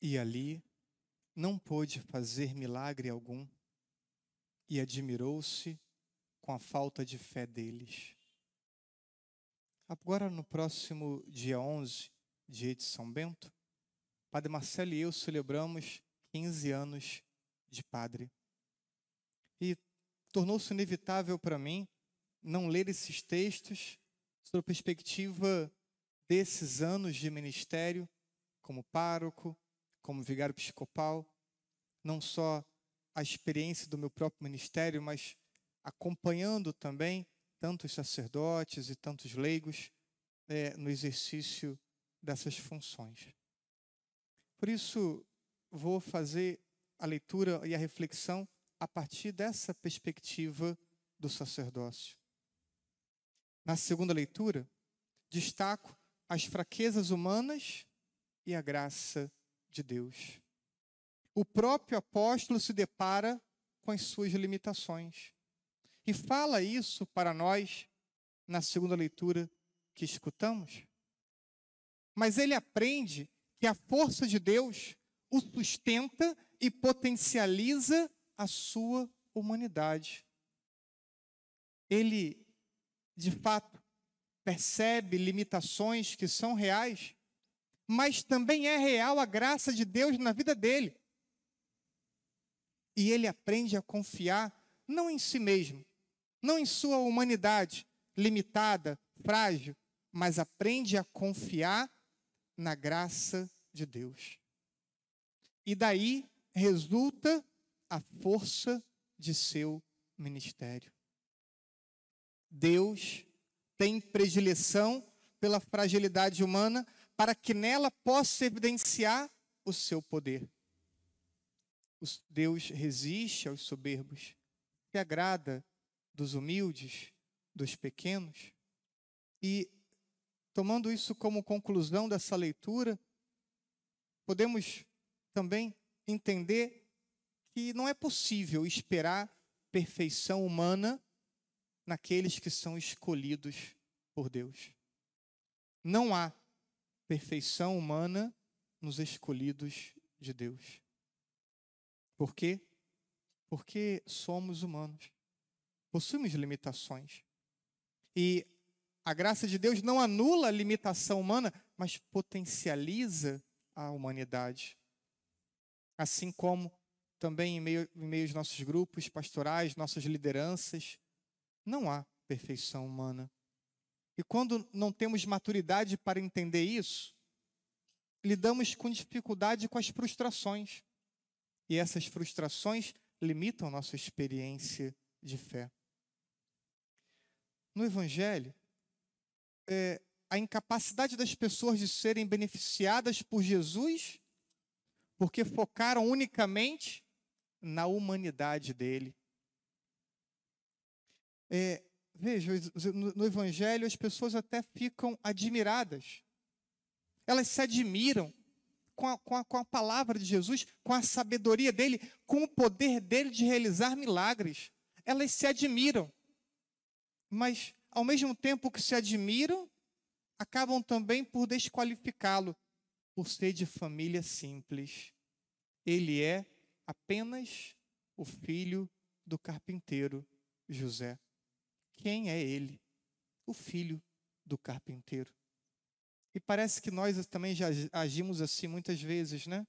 E ali não pôde fazer milagre algum e admirou-se com a falta de fé deles. Agora, no próximo dia 11, dia de São Bento, Padre Marcelo e eu celebramos 15 anos de padre. E tornou-se inevitável para mim não ler esses textos sob a perspectiva desses anos de ministério como pároco, como vigário episcopal, não só a experiência do meu próprio ministério, mas acompanhando também tantos sacerdotes e tantos leigos é, no exercício dessas funções. Por isso, vou fazer a leitura e a reflexão a partir dessa perspectiva do sacerdócio. Na segunda leitura, destaco as fraquezas humanas e a graça de Deus. O próprio apóstolo se depara com as suas limitações. E fala isso para nós na segunda leitura que escutamos. Mas ele aprende que a força de Deus o sustenta e potencializa a sua humanidade. Ele, de fato, percebe limitações que são reais mas também é real a graça de Deus na vida dele. E ele aprende a confiar não em si mesmo, não em sua humanidade limitada, frágil, mas aprende a confiar na graça de Deus. E daí resulta a força de seu ministério. Deus tem predileção pela fragilidade humana, para que nela possa evidenciar o seu poder. Deus resiste aos soberbos, se agrada dos humildes, dos pequenos. E, tomando isso como conclusão dessa leitura, podemos também entender que não é possível esperar perfeição humana naqueles que são escolhidos por Deus. Não há perfeição humana nos escolhidos de Deus. Por quê? Porque somos humanos. Possuímos limitações. E a graça de Deus não anula a limitação humana, mas potencializa a humanidade. Assim como também em meio, em meio aos nossos grupos pastorais, nossas lideranças, não há perfeição humana. E quando não temos maturidade para entender isso, lidamos com dificuldade com as frustrações. E essas frustrações limitam nossa experiência de fé. No Evangelho, é, a incapacidade das pessoas de serem beneficiadas por Jesus, porque focaram unicamente na humanidade dele. É, Veja, no Evangelho as pessoas até ficam admiradas. Elas se admiram com a, com, a, com a, palavra de Jesus, com a sabedoria dele, com o poder dele de realizar milagres. Elas se admiram. Mas, ao mesmo tempo que se admiram, acabam também por desqualificá-lo, por ser de família simples. Ele é apenas o filho do carpinteiro José. Quem é ele? O filho do carpinteiro. E parece que nós também já agimos assim muitas vezes, né?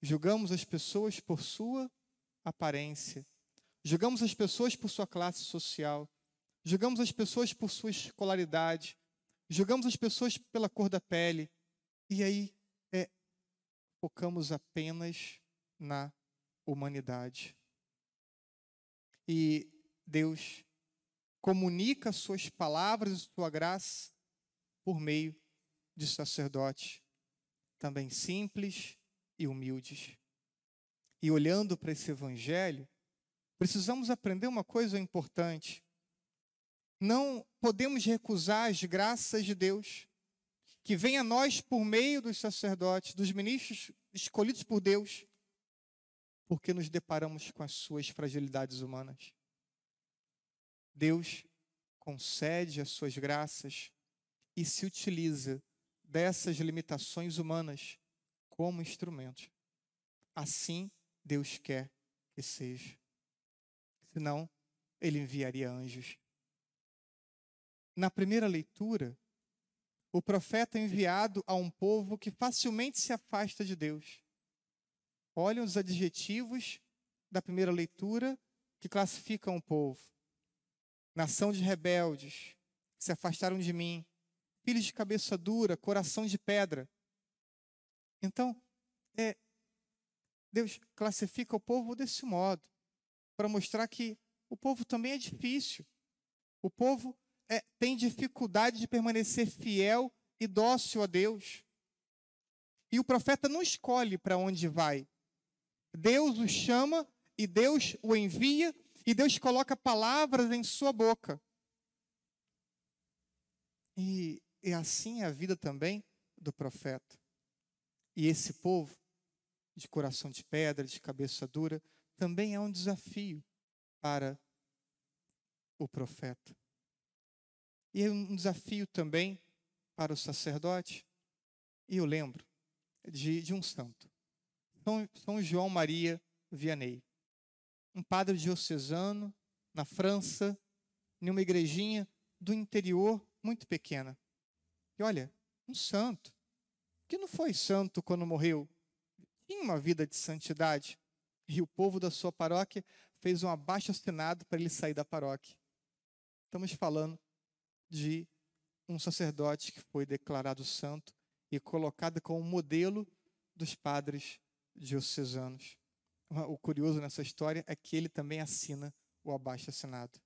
Julgamos as pessoas por sua aparência. Julgamos as pessoas por sua classe social. Julgamos as pessoas por sua escolaridade. Julgamos as pessoas pela cor da pele. E aí é, focamos apenas na humanidade. E Deus comunica suas palavras e sua graça por meio de sacerdotes, também simples e humildes. E olhando para esse evangelho, precisamos aprender uma coisa importante. Não podemos recusar as graças de Deus que vem a nós por meio dos sacerdotes, dos ministros escolhidos por Deus, porque nos deparamos com as suas fragilidades humanas. Deus concede as suas graças e se utiliza dessas limitações humanas como instrumento. Assim Deus quer que seja. Senão, ele enviaria anjos. Na primeira leitura, o profeta é enviado a um povo que facilmente se afasta de Deus. Olhem os adjetivos da primeira leitura que classificam o povo: nação de rebeldes, que se afastaram de mim, filhos de cabeça dura, coração de pedra. Então, é, Deus classifica o povo desse modo, para mostrar que o povo também é difícil. O povo é, tem dificuldade de permanecer fiel e dócil a Deus. E o profeta não escolhe para onde vai. Deus o chama e Deus o envia e Deus coloca palavras em sua boca. E, e assim é a vida também do profeta. E esse povo, de coração de pedra, de cabeça dura, também é um desafio para o profeta. E é um desafio também para o sacerdote. E eu lembro de, de um santo, São, São João Maria Vianney um padre diocesano na França, em uma igrejinha do interior muito pequena. E olha, um santo, que não foi santo quando morreu, tinha uma vida de santidade. E o povo da sua paróquia fez um abaixo-assinado para ele sair da paróquia. Estamos falando de um sacerdote que foi declarado santo e colocado como modelo dos padres diocesanos o curioso nessa história é que ele também assina o abaixo assinado.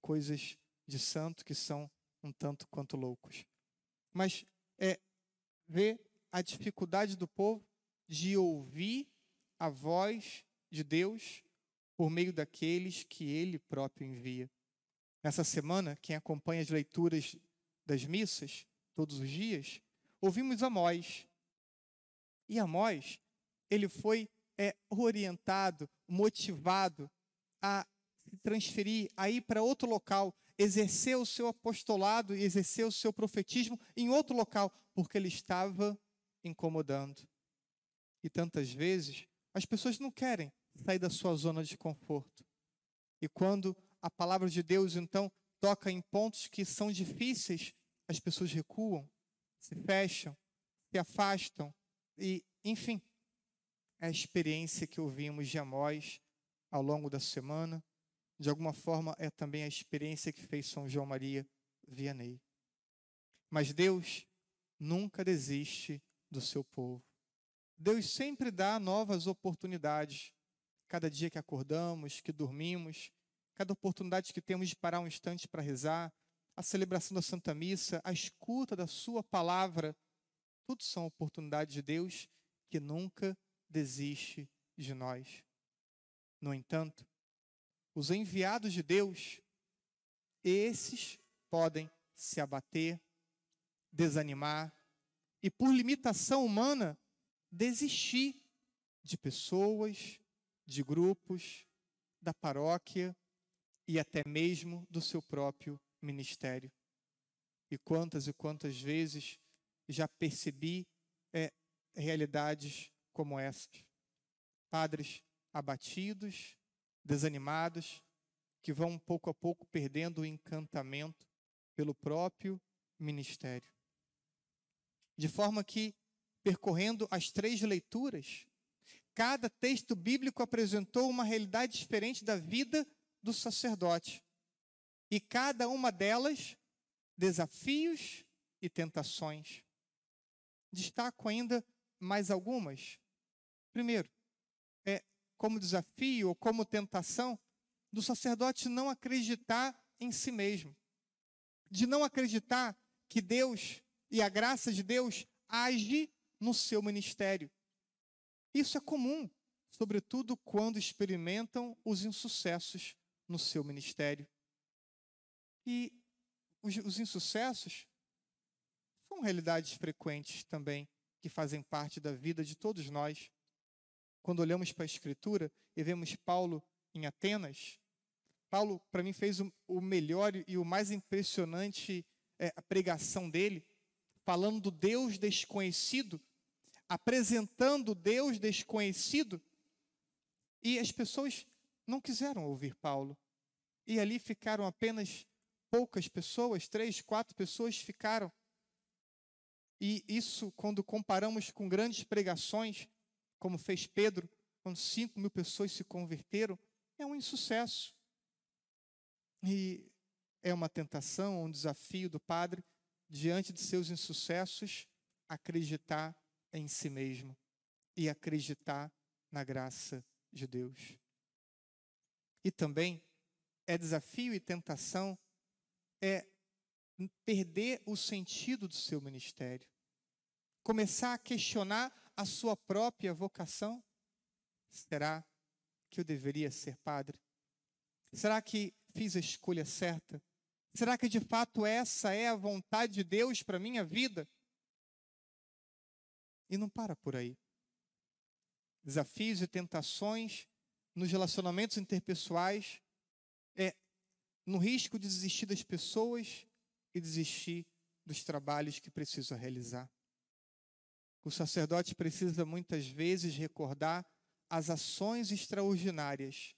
Coisas de santo que são um tanto quanto loucos. Mas é ver a dificuldade do povo de ouvir a voz de Deus por meio daqueles que ele próprio envia. Nessa semana, quem acompanha as leituras das missas todos os dias, ouvimos Amós. E Amós, ele foi é, orientado, motivado a se transferir, a ir para outro local, exercer o seu apostolado e exercer o seu profetismo em outro local, porque ele estava incomodando. E tantas vezes as pessoas não querem sair da sua zona de conforto. E quando a palavra de Deus então toca em pontos que são difíceis, as pessoas recuam, se fecham, se afastam e, enfim, a experiência que ouvimos de Amós ao longo da semana. De alguma forma, é também a experiência que fez São João Maria Vianney. Mas Deus nunca desiste do seu povo. Deus sempre dá novas oportunidades. Cada dia que acordamos, que dormimos, cada oportunidade que temos de parar um instante para rezar, a celebração da Santa Missa, a escuta da Sua palavra, tudo são oportunidades de Deus que nunca desiste de nós. No entanto, os enviados de Deus, esses podem se abater, desanimar e, por limitação humana, desistir de pessoas, de grupos, da paróquia e até mesmo do seu próprio ministério. E quantas e quantas vezes já percebi é, realidades como essas. Padres abatidos, desanimados, que vão pouco a pouco perdendo o encantamento pelo próprio ministério. De forma que, percorrendo as três leituras, cada texto bíblico apresentou uma realidade diferente da vida do sacerdote. E cada uma delas, desafios e tentações. Destaco ainda mais algumas Primeiro, é como desafio ou como tentação do sacerdote não acreditar em si mesmo, de não acreditar que Deus e a graça de Deus age no seu ministério. Isso é comum, sobretudo quando experimentam os insucessos no seu ministério. E os, os insucessos são realidades frequentes também que fazem parte da vida de todos nós. Quando olhamos para a Escritura e vemos Paulo em Atenas, Paulo, para mim, fez o melhor e o mais impressionante é, a pregação dele, falando do Deus desconhecido, apresentando Deus desconhecido, e as pessoas não quiseram ouvir Paulo. E ali ficaram apenas poucas pessoas, três, quatro pessoas ficaram. E isso, quando comparamos com grandes pregações, como fez Pedro, quando 5 mil pessoas se converteram, é um insucesso. E é uma tentação, um desafio do padre, diante de seus insucessos, acreditar em si mesmo e acreditar na graça de Deus. E também é desafio e tentação é perder o sentido do seu ministério. Começar a questionar a sua própria vocação? Será que eu deveria ser padre? Será que fiz a escolha certa? Será que de fato essa é a vontade de Deus para minha vida? E não para por aí. Desafios e tentações nos relacionamentos interpessoais é no risco de desistir das pessoas e desistir dos trabalhos que preciso realizar. O sacerdote precisa muitas vezes recordar as ações extraordinárias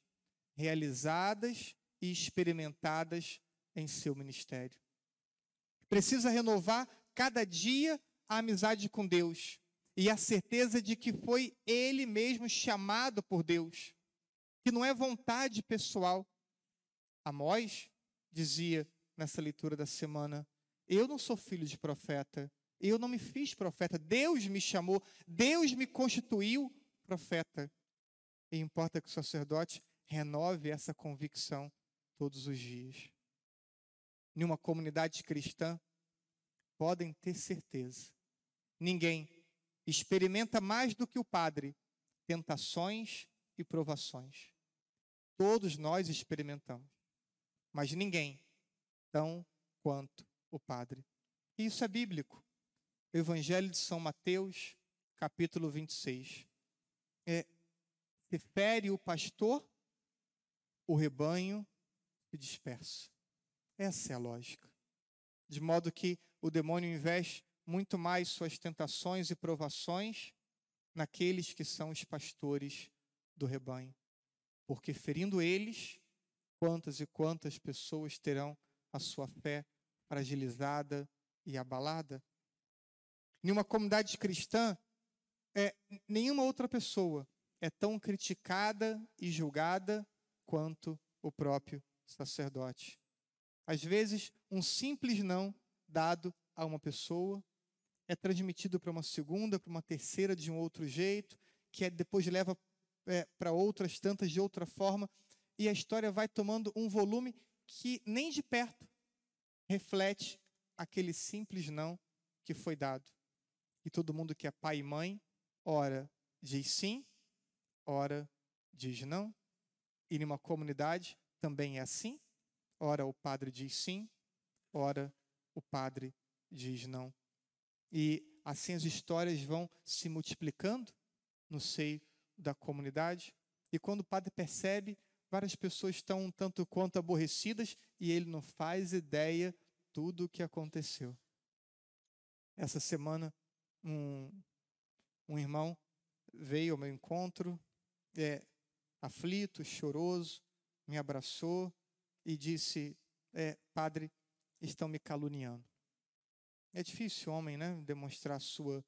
realizadas e experimentadas em seu ministério. Precisa renovar cada dia a amizade com Deus e a certeza de que foi ele mesmo chamado por Deus, que não é vontade pessoal. Amós dizia nessa leitura da semana: Eu não sou filho de profeta, eu não me fiz profeta, Deus me chamou, Deus me constituiu profeta. E importa que o sacerdote renove essa convicção todos os dias. Numa comunidade cristã, podem ter certeza. Ninguém experimenta mais do que o padre tentações e provações. Todos nós experimentamos, mas ninguém tão quanto o padre. E isso é bíblico. Evangelho de São Mateus, capítulo 26. É, se fere o pastor, o rebanho se dispersa. Essa é a lógica. De modo que o demônio investe muito mais suas tentações e provações naqueles que são os pastores do rebanho. Porque ferindo eles, quantas e quantas pessoas terão a sua fé fragilizada e abalada? Em uma comunidade cristã, é, nenhuma outra pessoa é tão criticada e julgada quanto o próprio sacerdote. Às vezes, um simples não dado a uma pessoa é transmitido para uma segunda, para uma terceira de um outro jeito, que é, depois leva é, para outras tantas de outra forma, e a história vai tomando um volume que nem de perto reflete aquele simples não que foi dado. E todo mundo que é pai e mãe, ora diz sim, ora diz não. E numa comunidade também é assim. Ora o padre diz sim, ora o padre diz não. E assim as histórias vão se multiplicando no seio da comunidade. E quando o padre percebe, várias pessoas estão um tanto quanto aborrecidas e ele não faz ideia tudo o que aconteceu. Essa semana um, um irmão veio ao meu encontro, é, aflito, choroso, me abraçou e disse: é, Padre, estão me caluniando. É difícil, homem, né, demonstrar sua,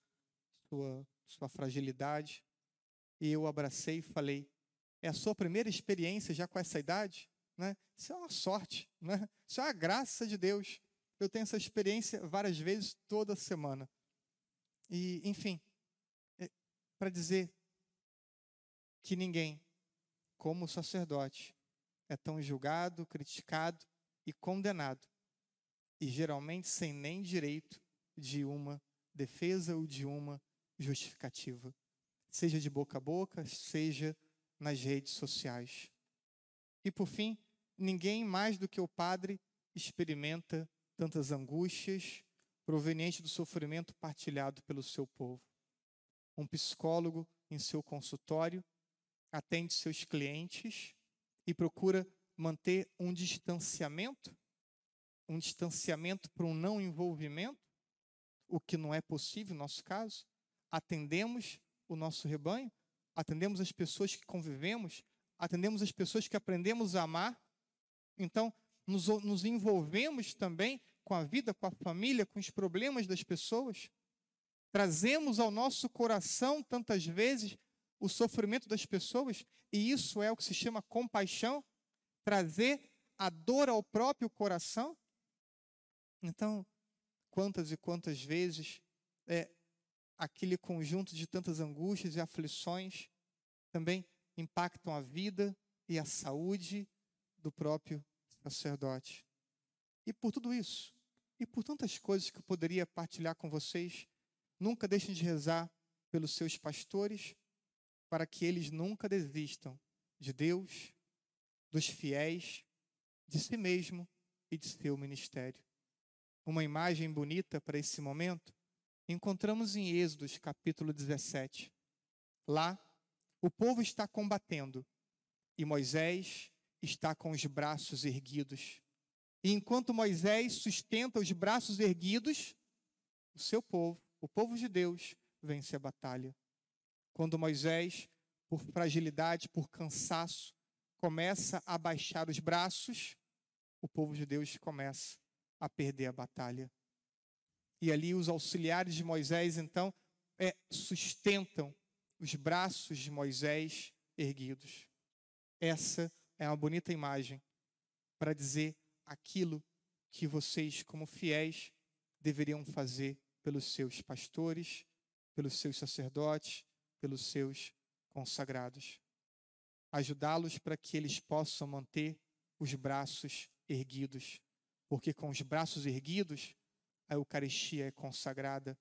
sua, sua fragilidade. E eu abracei e falei: É a sua primeira experiência já com essa idade? Né? Isso é uma sorte, né? isso é uma graça de Deus. Eu tenho essa experiência várias vezes toda semana. E, enfim, é para dizer que ninguém, como sacerdote, é tão julgado, criticado e condenado, e geralmente sem nem direito de uma defesa ou de uma justificativa, seja de boca a boca, seja nas redes sociais. E por fim, ninguém mais do que o padre experimenta tantas angústias, proveniente do sofrimento partilhado pelo seu povo. Um psicólogo em seu consultório atende seus clientes e procura manter um distanciamento, um distanciamento para um não envolvimento, o que não é possível no nosso caso. Atendemos o nosso rebanho, atendemos as pessoas que convivemos, atendemos as pessoas que aprendemos a amar. Então, nos, nos envolvemos também com a vida, com a família, com os problemas das pessoas. Trazemos ao nosso coração tantas vezes o sofrimento das pessoas, e isso é o que se chama compaixão trazer a dor ao próprio coração. Então, quantas e quantas vezes é, aquele conjunto de tantas angústias e aflições também impactam a vida e a saúde do próprio sacerdote. E por tudo isso, e por tantas coisas que eu poderia partilhar com vocês, nunca deixem de rezar pelos seus pastores, para que eles nunca desistam de Deus, dos fiéis, de si mesmo e de seu ministério. Uma imagem bonita para esse momento encontramos em Êxodos capítulo 17. Lá, o povo está combatendo e Moisés está com os braços erguidos. E enquanto Moisés sustenta os braços erguidos, o seu povo, o povo de Deus, vence a batalha. Quando Moisés, por fragilidade, por cansaço, começa a baixar os braços, o povo de Deus começa a perder a batalha. E ali os auxiliares de Moisés, então, é, sustentam os braços de Moisés erguidos. Essa é uma bonita imagem para dizer aquilo que vocês, como fiéis, deveriam fazer pelos seus pastores, pelos seus sacerdotes, pelos seus consagrados. Ajudá-los para que eles possam manter os braços erguidos, porque com os braços erguidos a Eucaristia é consagrada,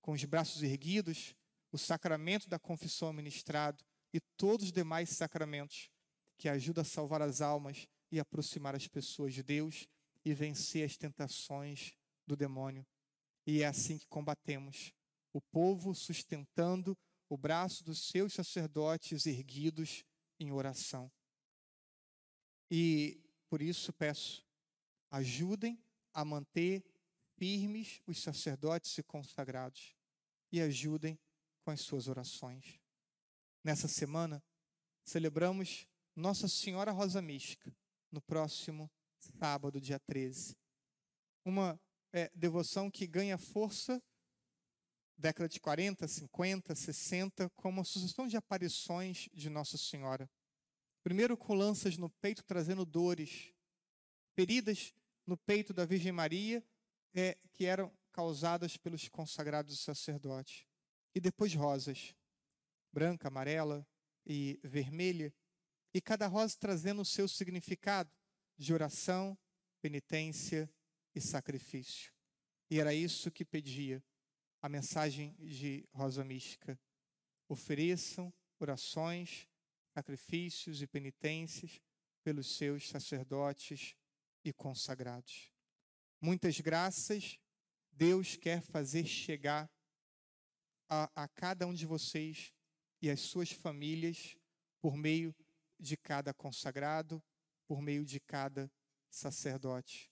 com os braços erguidos o sacramento da confissão é ministrado e todos os demais sacramentos que ajudam a salvar as almas e aproximar as pessoas de Deus e vencer as tentações do demônio. E é assim que combatemos. O povo sustentando o braço dos seus sacerdotes erguidos em oração. E por isso peço, ajudem a manter firmes os sacerdotes e consagrados e ajudem com as suas orações. Nessa semana, celebramos Nossa Senhora Rosa Mística, no próximo sábado, dia 13. Uma é, devoção que ganha força década de 40, 50, 60, como uma sucessão de aparições de Nossa Senhora. Primeiro com lanças no peito trazendo dores, feridas no peito da Virgem Maria, é, que eram causadas pelos consagrados sacerdotes. E depois rosas, branca, amarela e vermelha, e cada rosa trazendo o seu significado de oração, penitência e sacrifício. E era isso que pedia a mensagem de Rosa Mística. Ofereçam orações, sacrifícios e penitências pelos seus sacerdotes e consagrados. Muitas graças Deus quer fazer chegar a, a cada um de vocês e as suas famílias por meio de de cada consagrado, por meio de cada sacerdote.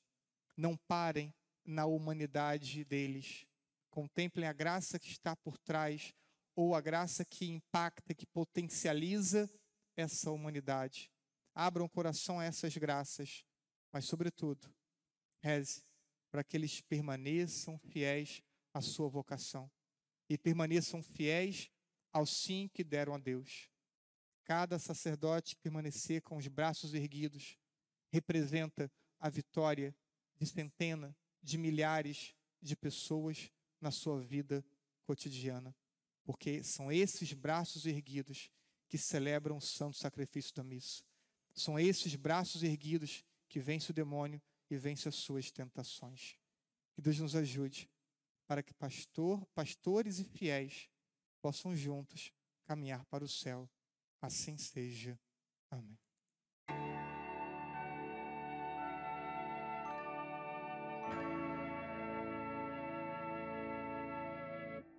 Não parem na humanidade deles. Contemplem a graça que está por trás, ou a graça que impacta, que potencializa essa humanidade. Abram o coração a essas graças, mas, sobretudo, reze para que eles permaneçam fiéis à sua vocação e permaneçam fiéis ao sim que deram a Deus. Cada sacerdote permanecer com os braços erguidos representa a vitória de centenas, de milhares de pessoas na sua vida cotidiana, porque são esses braços erguidos que celebram o santo sacrifício da missa. São esses braços erguidos que vence o demônio e vence as suas tentações. Que Deus nos ajude para que pastor, pastores e fiéis possam juntos caminhar para o céu Assim seja. Amém.